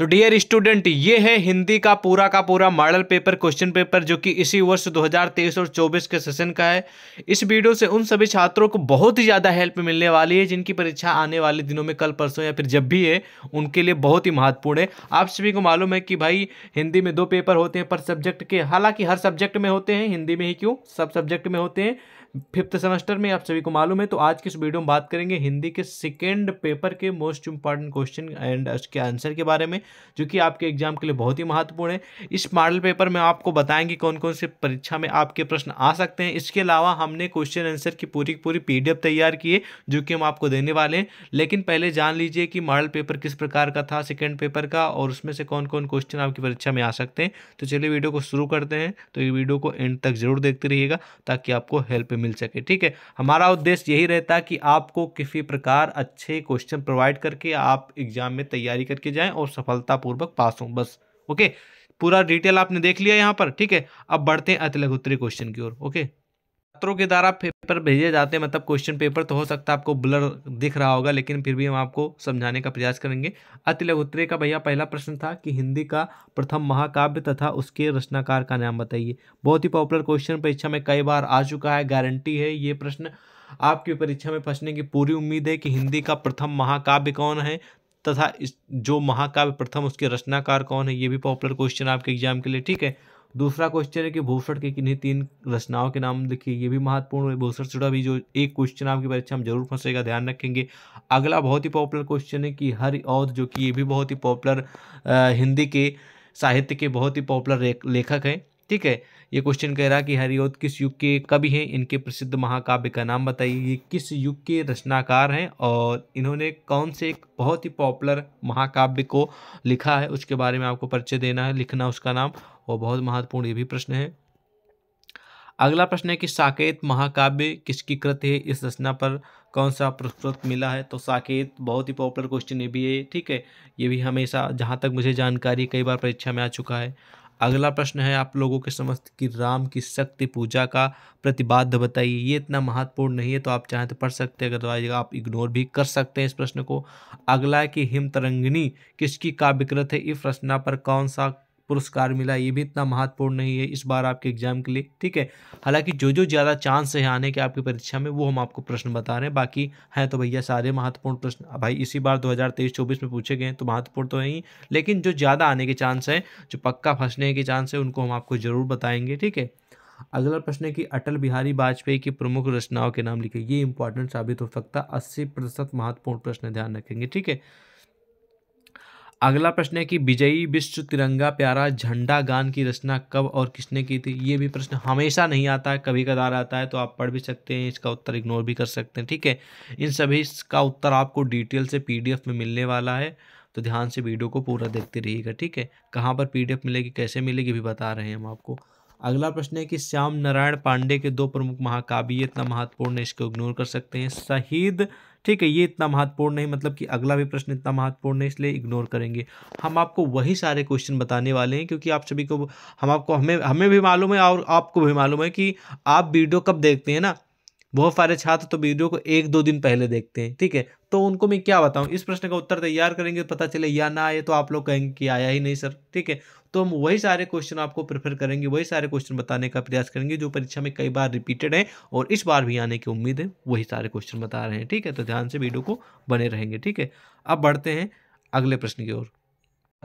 तो dear student ये है हिंदी का पूरा का पूरा मॉडल पेपर क्वेश्चन पेपर जो कि इसी वर्ष 2023 और 24 के सेशन का है इस वीडियो से उन सभी छात्रों को बहुत ही ज़्यादा हेल्प मिलने वाली है जिनकी परीक्षा आने वाले दिनों में कल परसों या फिर जब भी है उनके लिए बहुत ही महत्वपूर्ण है आप सभी को मालूम है कि भाई हिंदी में दो पेपर होते हैं पर सब्जेक्ट के हालांकि हर सब्जेक्ट में होते हैं हिंदी में ही क्यों सब सब्जेक्ट में होते हैं फिफ्थ सेमेस्टर में आप सभी को मालूम है तो आज की इस वीडियो में बात करेंगे हिंदी के सेकेंड पेपर के मोस्ट इंपॉर्टेंट क्वेश्चन एंड उसके आंसर के बारे में जो कि आपके एग्जाम के लिए बहुत ही महत्वपूर्ण है इस मॉडल पेपर में आपको बताएंगे कौन कौन से परीक्षा में आपके प्रश्न आ सकते हैं इसके अलावा हमने क्वेश्चन आंसर की पूरी पूरी पी तैयार की है जो कि हम आपको देने वाले हैं लेकिन पहले जान लीजिए कि मॉडल पेपर किस प्रकार का था सेकेंड पेपर का और उसमें से कौन कौन क्वेश्चन आपकी परीक्षा में आ सकते हैं तो चलिए वीडियो को शुरू करते हैं तो ये वीडियो को एंड तक जरूर देखते रहिएगा ताकि आपको हेल्प मिल सके ठीक है हमारा उद्देश्य यही रहता है कि आपको किसी प्रकार अच्छे क्वेश्चन प्रोवाइड करके आप एग्जाम में तैयारी करके जाएं और सफलतापूर्वक पास हों बस ओके पूरा डिटेल आपने देख लिया यहाँ पर ठीक है अब बढ़ते हैं अतिलघुत्री क्वेश्चन की ओर ओके छात्रों के द्वारा पेपर भेजे जाते हैं मतलब क्वेश्चन पेपर तो हो सकता है आपको ब्लर दिख रहा होगा लेकिन फिर भी हम आपको समझाने का प्रयास करेंगे अति लघुत्तरीय का भैया पहला प्रश्न था कि हिंदी का प्रथम महाकाव्य तथा उसके रचनाकार का नाम बताइए बहुत ही पॉपुलर क्वेश्चन परीक्षा में कई बार आ चुका है गारंटी है ये प्रश्न आपकी परीक्षा में फंसने की पूरी उम्मीद है कि हिंदी का प्रथम महाकाव्य कौन है तथा इस जो महाकाव्य प्रथम उसके रचनाकार कौन है ये भी पॉपुलर क्वेश्चन आपके एग्जाम के लिए ठीक है दूसरा क्वेश्चन है कि भूषण के किन्हीं तीन रचनाओं के नाम लिखिए ये भी महत्वपूर्ण है भूषण जुड़ा भी जो एक क्वेश्चन आपकी परीक्षा में जरूर फंसेगा ध्यान रखेंगे अगला बहुत ही पॉपुलर क्वेश्चन है कि हर औध जो कि ये भी बहुत ही पॉपुलर हिंदी के साहित्य के बहुत ही पॉपुलर लेखक हैं ठीक है ये क्वेश्चन कह रहा कि हरिओत किस युग के कवि हैं इनके प्रसिद्ध महाकाव्य का नाम बताइए ये किस युग के रचनाकार हैं और इन्होंने कौन से एक बहुत ही पॉपुलर महाकाव्य को लिखा है उसके बारे में आपको परिचय देना है लिखना उसका नाम और बहुत महत्वपूर्ण ये भी प्रश्न है अगला प्रश्न है कि साकेत महाकाव्य किसकी कृत है इस रचना पर कौन सा पुरस्कृत मिला है तो साकेत बहुत ही पॉपुलर क्वेश्चन ये भी है ठीक है ये भी हमेशा जहाँ तक मुझे जानकारी कई बार परीक्षा में आ चुका है अगला प्रश्न है आप लोगों के समस्त कि राम की शक्ति पूजा का प्रतिबाध बताइए ये इतना महत्वपूर्ण नहीं है तो आप चाहें तो पढ़ सकते हैं अगर आप इग्नोर भी कर सकते हैं इस प्रश्न को अगला है कि हिम तरंगिनी किसकी काव्यकृत है इस प्रश्न पर कौन सा पुरस्कार मिला ये भी इतना महत्वपूर्ण नहीं है इस बार आपके एग्जाम के लिए ठीक है हालांकि जो जो ज़्यादा चांस है आने के आपकी परीक्षा में वो हम आपको प्रश्न बता रहे हैं बाकी हैं तो भैया सारे महत्वपूर्ण प्रश्न भाई इसी बार दो हज़ार में पूछे गए तो महत्वपूर्ण तो ही लेकिन जो ज़्यादा आने के चांस हैं जो पक्का फंसने के चांस है उनको हम आपको ज़रूर बताएंगे ठीक है अगला प्रश्न है कि अटल बिहारी वाजपेयी की प्रमुख रचनाओं के नाम लिखे ये इंपॉर्टेंट साबित हो सकता है अस्सी प्रतिशत महत्वपूर्ण प्रश्न ध्यान रखेंगे ठीक है अगला प्रश्न है कि विजयी विश्व तिरंगा प्यारा झंडा गान की रचना कब और किसने की थी ये भी प्रश्न हमेशा नहीं आता है कभी कदार आता है तो आप पढ़ भी सकते हैं इसका उत्तर इग्नोर भी कर सकते हैं ठीक है इन सभी का उत्तर आपको डिटेल से पीडीएफ में मिलने वाला है तो ध्यान से वीडियो को पूरा देखते रहिएगा ठीक है कहाँ पर पी मिलेगी कैसे मिलेगी भी बता रहे हैं हम आपको अगला प्रश्न है कि श्याम नारायण पांडे के दो प्रमुख महाकाव्य इतना महत्वपूर्ण है इसको इग्नोर कर सकते हैं शहीद ठीक है ये इतना महत्वपूर्ण नहीं मतलब कि अगला भी प्रश्न इतना महत्वपूर्ण नहीं इसलिए इग्नोर करेंगे हम आपको वही सारे क्वेश्चन बताने वाले हैं क्योंकि आप सभी को हम आपको हमें हमें भी मालूम है और आपको भी मालूम है कि आप वीडियो कब देखते हैं ना बहुत सारे छात्र तो वीडियो को एक दो दिन पहले देखते हैं ठीक है तो उनको मैं क्या बताऊं इस प्रश्न का उत्तर तैयार करेंगे पता चले या ना आए तो आप लोग कहेंगे कि आया ही नहीं सर ठीक है तो हम वही सारे क्वेश्चन आपको प्रेफर करेंगे वही सारे क्वेश्चन बताने का प्रयास करेंगे जो परीक्षा में कई बार रिपीटेड है और इस बार भी आने की उम्मीद है वही सारे क्वेश्चन बता रहे हैं ठीक है तो ध्यान से वीडियो को बने रहेंगे ठीक है अब बढ़ते हैं अगले प्रश्न की ओर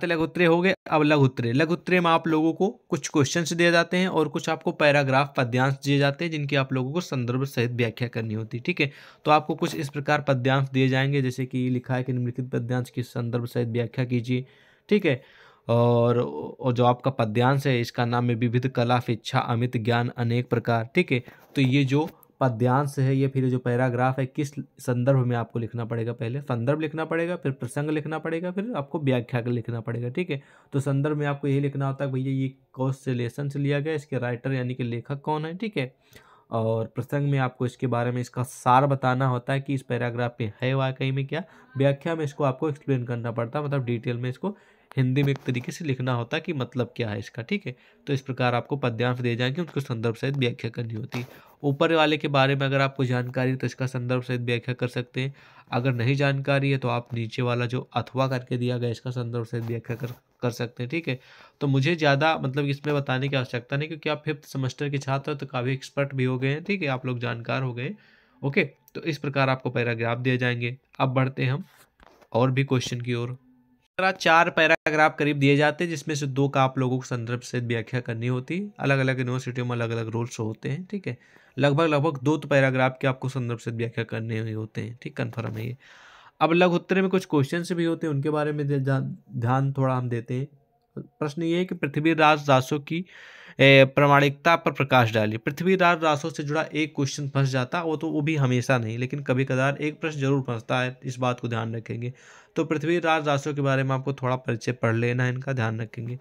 लघुत्रे हो गए अब लघुत्रे लघुत्रे में आप लोगों को कुछ क्वेश्चंस दिए जाते हैं और कुछ आपको पैराग्राफ पद्यांश दिए जाते हैं जिनकी आप लोगों को संदर्भ सहित व्याख्या करनी होती है ठीक है तो आपको कुछ इस प्रकार पद्यांश दिए जाएंगे जैसे कि लिखा है कि निम्नलिखित पद्यांश की संदर्भ सहित व्याख्या कीजिए ठीक है और, जो आपका पद्यांश है इसका नाम है विविध कला शिक्षा अमित ज्ञान अनेक प्रकार ठीक है तो ये जो पद्यांश है ये फिर जो पैराग्राफ है किस संदर्भ में आपको लिखना पड़ेगा पहले संदर्भ लिखना पड़ेगा फिर प्रसंग लिखना पड़ेगा फिर आपको व्याख्या कर लिखना पड़ेगा ठीक है तो संदर्भ में आपको यही लिखना होता है भैया ये कौन से लेसन से लिया गया इसके राइटर यानी कि लेखक कौन है ठीक है और प्रसंग में आपको इसके बारे में इसका सार बताना होता है कि इस पैराग्राफ पे है वाकई में क्या व्याख्या में इसको आपको एक्सप्लेन करना पड़ता है मतलब डिटेल में इसको हिंदी में एक तरीके से लिखना होता है कि मतलब क्या है इसका ठीक है तो इस प्रकार आपको पद्यांश दिए जाएंगे उनको संदर्भ सहित व्याख्या करनी होती है ऊपर वाले के बारे में अगर आपको जानकारी है तो इसका संदर्भ सहित व्याख्या कर सकते हैं अगर नहीं जानकारी है तो आप नीचे वाला जो अथवा करके दिया गया इसका संदर्भ सहित व्याख्या कर कर सकते हैं ठीक है तो मुझे ज़्यादा मतलब इसमें बताने की आवश्यकता नहीं क्योंकि आप फिफ्थ सेमेस्टर के छात्र तो काफ़ी एक्सपर्ट भी हो गए हैं ठीक है आप लोग जानकार हो गए ओके तो इस प्रकार आपको पैराग्राफ दिए जाएंगे अब बढ़ते हैं हम और भी क्वेश्चन की ओर तरह चार पैराग्राफ करीब दिए जाते हैं जिसमें से दो का आप लोगों को संदर्भ से व्याख्या करनी होती है अलग अलग यूनिवर्सिटियों में अलग अलग रोल्स होते हैं ठीक है लगभग लगभग दो तो पैराग्राफ के आपको संदर्भ से व्याख्या करने हुए होते हैं ठीक कन्फर्म है ये अब लघुत्तरे में कुछ क्वेश्चन भी होते हैं उनके बारे में ध्यान थोड़ा हम देते हैं प्रश्न ये है कि पृथ्वीराज रासो की प्रमाणिकता पर प्रकाश डालिए पृथ्वीराज रासो से जुड़ा एक क्वेश्चन फंस जाता वो तो वो भी हमेशा नहीं लेकिन कभी कदार एक प्रश्न जरूर फंसता है इस बात को ध्यान रखेंगे तो पृथ्वीराज रासो के बारे में आपको थोड़ा परिचय पढ़ लेना इनका ध्यान रखेंगे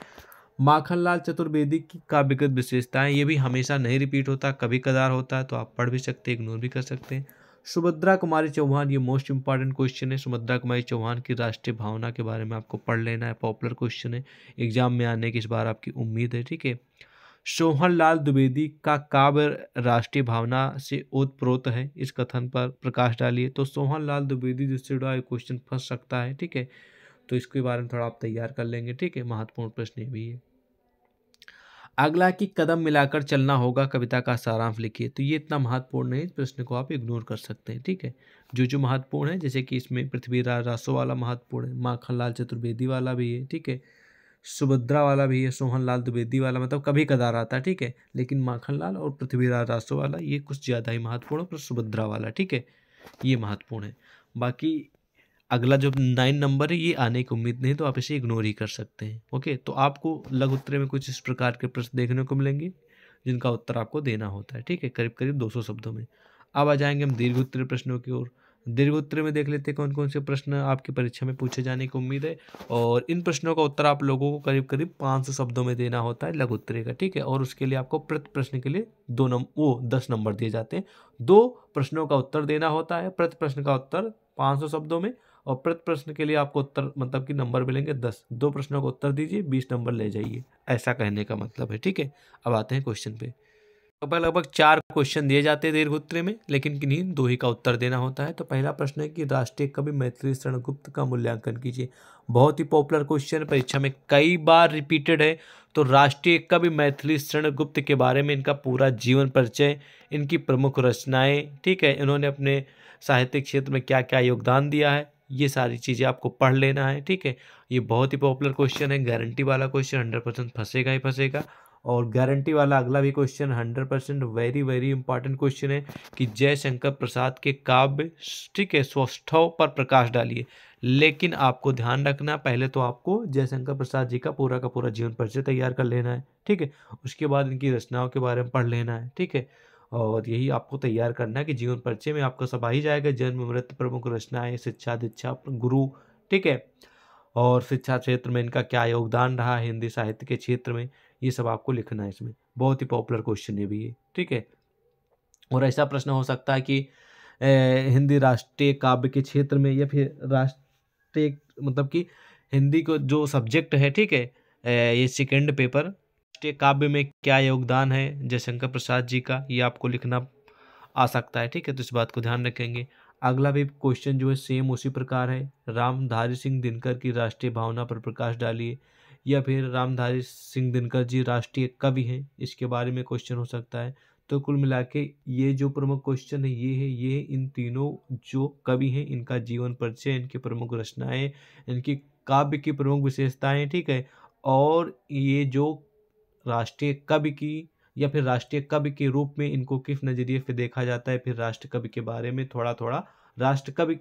माखनलाल चतुर्वेदी की काव्यगत विशेषताएं ये भी हमेशा नहीं रिपीट होता कभी कदार होता है तो आप पढ़ भी सकते इग्नोर भी कर सकते हैं सुभद्रा कुमारी चौहान ये मोस्ट इंपॉर्टेंट क्वेश्चन है सुभद्रा कुमारी चौहान की राष्ट्रीय भावना के बारे में आपको पढ़ लेना है पॉपुलर क्वेश्चन है एग्जाम में आने की इस बार आपकी उम्मीद है ठीक है सोहन लाल द्विवेदी का काव्य राष्ट्रीय भावना से ओतप्रोत है इस कथन पर प्रकाश डालिए तो सोहन लाल द्विवेदी जिससे जुड़ा क्वेश्चन फंस सकता है ठीक है तो इसके बारे में थोड़ा आप तैयार कर लेंगे ठीक है महत्वपूर्ण प्रश्न भी है अगला कि कदम मिलाकर चलना होगा कविता का सारांश लिखिए तो ये इतना महत्वपूर्ण नहीं इस प्रश्न को आप इग्नोर कर सकते हैं ठीक है जो जो महत्वपूर्ण है जैसे कि इसमें पृथ्वीराज रासो वाला महत्वपूर्ण है माखन लाल चतुर्वेदी वाला भी है ठीक है सुभद्रा वाला भी है सोहन लाल द्विवेदी वाला मतलब कभी कदार आता है ठीक है लेकिन माखन लाल और पृथ्वीराज रासो वाला ये कुछ ज़्यादा ही महत्वपूर्ण है पर सुभद्रा वाला ठीक है ये महत्वपूर्ण है बाकी अगला जो नाइन नंबर है ये आने की उम्मीद नहीं तो आप इसे इग्नोर ही कर सकते हैं ओके तो आपको लघु उत्तरे में कुछ इस प्रकार के प्रश्न देखने को मिलेंगे जिनका उत्तर आपको देना होता है ठीक है करीब करीब 200 शब्दों में अब आ जाएंगे हम दीर्घ उत्तर प्रश्नों की ओर दीर्घ उत्तर में देख लेते हैं कौन कौन से प्रश्न आपकी परीक्षा में पूछे जाने की उम्मीद है और इन प्रश्नों का उत्तर आप लोगों को करीब करीब पाँच सौ शब्दों में देना होता है लघु उत्तरे का ठीक है और उसके लिए आपको प्रति प्रश्न के लिए दो नंबर वो दस नंबर दिए जाते हैं दो प्रश्नों का उत्तर देना होता है प्रति प्रश्न का उत्तर पाँच सौ शब्दों में और प्रति प्रश्न के लिए आपको उत्तर मतलब कि नंबर मिलेंगे दस दो प्रश्नों का उत्तर दीजिए बीस नंबर ले जाइए ऐसा कहने का मतलब है ठीक है अब आते हैं क्वेश्चन पे लगभग लगभग चार क्वेश्चन दिए जाते हैं दीर्घोत्तरे में लेकिन किन्हीं दो ही का उत्तर देना होता है तो पहला प्रश्न है कि राष्ट्रीय कवि मैत्री गुप्त का मूल्यांकन कीजिए बहुत ही पॉपुलर क्वेश्चन परीक्षा में कई बार रिपीटेड है तो राष्ट्रीय कवि मैथिली गुप्त के बारे में इनका पूरा जीवन परिचय इनकी प्रमुख रचनाएं ठीक है इन्होंने अपने साहित्य क्षेत्र में क्या क्या योगदान दिया है ये सारी चीज़ें आपको पढ़ लेना है ठीक है ये बहुत ही पॉपुलर क्वेश्चन है गारंटी वाला क्वेश्चन हंड्रेड परसेंट फंसेगा ही फंसेगा और गारंटी वाला अगला भी question hundred percent very very important question है कि जयशंकर प्रसाद के काव्य ठीक है स्वस्थव पर प्रकाश डालिए लेकिन आपको ध्यान रखना पहले तो आपको जयशंकर प्रसाद जी का पूरा का पूरा जीवन परिचय तैयार कर लेना है ठीक है उसके बाद इनकी रचनाओं के बारे में पढ़ लेना है ठीक है और यही आपको तैयार करना है कि जीवन परिचय में आपका सब आ ही जाएगा जन्म मृत प्रमुख रचनाएं शिक्षा दीक्षा गुरु ठीक है और शिक्षा क्षेत्र में इनका क्या योगदान रहा हिंदी साहित्य के क्षेत्र में ये सब आपको लिखना है इसमें बहुत ही पॉपुलर क्वेश्चन है भी ये ठीक है और ऐसा प्रश्न हो सकता है कि ए, हिंदी राष्ट्रीय काव्य के क्षेत्र में या फिर राष्ट्रीय मतलब कि हिंदी को जो सब्जेक्ट है ठीक है ये सेकेंड पेपर राष्ट्रीय काव्य में क्या योगदान है जयशंकर प्रसाद जी का ये आपको लिखना आ सकता है ठीक है तो इस बात को ध्यान रखेंगे अगला भी क्वेश्चन जो है सेम उसी प्रकार है रामधारी सिंह दिनकर की राष्ट्रीय भावना पर प्रकाश डालिए या फिर रामधारी सिंह दिनकर जी राष्ट्रीय कवि हैं इसके बारे में क्वेश्चन हो सकता है तो कुल मिला के ये जो प्रमुख क्वेश्चन है ये है ये इन तीनों जो कवि हैं इनका जीवन परिचय इनकी प्रमुख रचनाएं इनकी काव्य की प्रमुख विशेषताएं ठीक है और ये जो राष्ट्रीय कवि की या फिर राष्ट्रीय कवि के रूप में इनको किस नज़रिए से देखा जाता है फिर राष्ट्र कवि के बारे में थोड़ा थोड़ा राष्ट्र कवि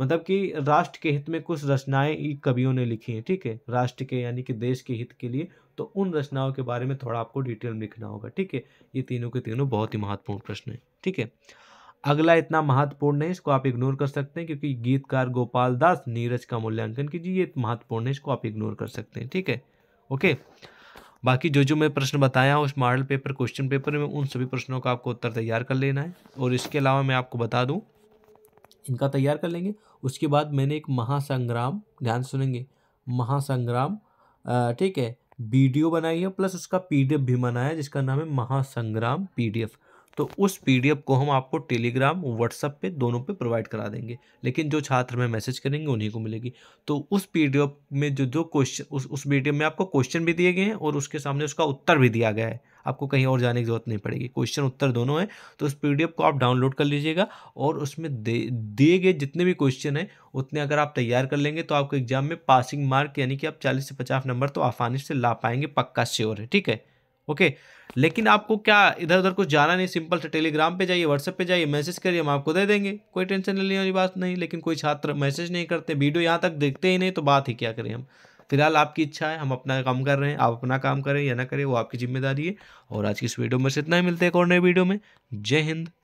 मतलब कि राष्ट्र के हित में कुछ रचनाएं कवियों ने लिखी हैं ठीक है राष्ट्र के यानी कि देश के हित के लिए तो उन रचनाओं के बारे में थोड़ा आपको डिटेल में लिखना होगा ठीक है ये तीनों के तीनों बहुत ही महत्वपूर्ण प्रश्न है ठीक है अगला इतना महत्वपूर्ण है इसको आप इग्नोर कर सकते हैं क्योंकि गीतकार गोपाल दास नीरज का मूल्यांकन कीजिए ये महत्वपूर्ण है इसको आप इग्नोर कर सकते हैं ठीक है ओके बाकी जो जो मैं प्रश्न बताया उस मॉडल पेपर क्वेश्चन पेपर में उन सभी प्रश्नों का आपको उत्तर तैयार कर लेना है और इसके अलावा मैं आपको बता दूँ इनका तैयार कर लेंगे उसके बाद मैंने एक महासंग्राम ध्यान सुनेंगे महासंग्राम ठीक है वीडियो बनाई है प्लस उसका पीडीएफ भी बनाया जिसका नाम है महासंग्राम पीडीएफ तो उस पीडीएफ को हम आपको टेलीग्राम व्हाट्सएप पे दोनों पे प्रोवाइड करा देंगे लेकिन जो छात्र हमें मैसेज करेंगे उन्हीं को मिलेगी तो उस पीडीएफ में जो जो क्वेश्चन उस उस पीडीएफ में आपको क्वेश्चन भी दिए गए हैं और उसके सामने उसका उत्तर भी दिया गया है आपको कहीं और जाने की जरूरत नहीं पड़ेगी क्वेश्चन उत्तर दोनों हैं तो उस पी को आप डाउनलोड कर लीजिएगा और उसमें दिए गए जितने भी क्वेश्चन हैं उतने अगर आप तैयार कर लेंगे तो आपको एग्जाम में पासिंग मार्क यानी कि आप चालीस से पचास नंबर तो आसानी से ला पाएंगे पक्का श्योर है ठीक है ओके लेकिन आपको क्या इधर उधर कुछ जाना नहीं सिंपल से टेलीग्राम पे जाइए व्हाट्सएप पे जाइए मैसेज करिए हम आपको दे देंगे कोई टेंशन लेने वाली बात नहीं लेकिन कोई छात्र मैसेज नहीं करते वीडियो यहाँ तक देखते ही नहीं तो बात ही क्या करें हम फिलहाल आपकी इच्छा है हम अपना काम कर रहे हैं आप अपना काम करें या ना करें वो आपकी जिम्मेदारी है और आज की इस वीडियो में से इतना ही मिलते हैं एक और नए वीडियो में जय हिंद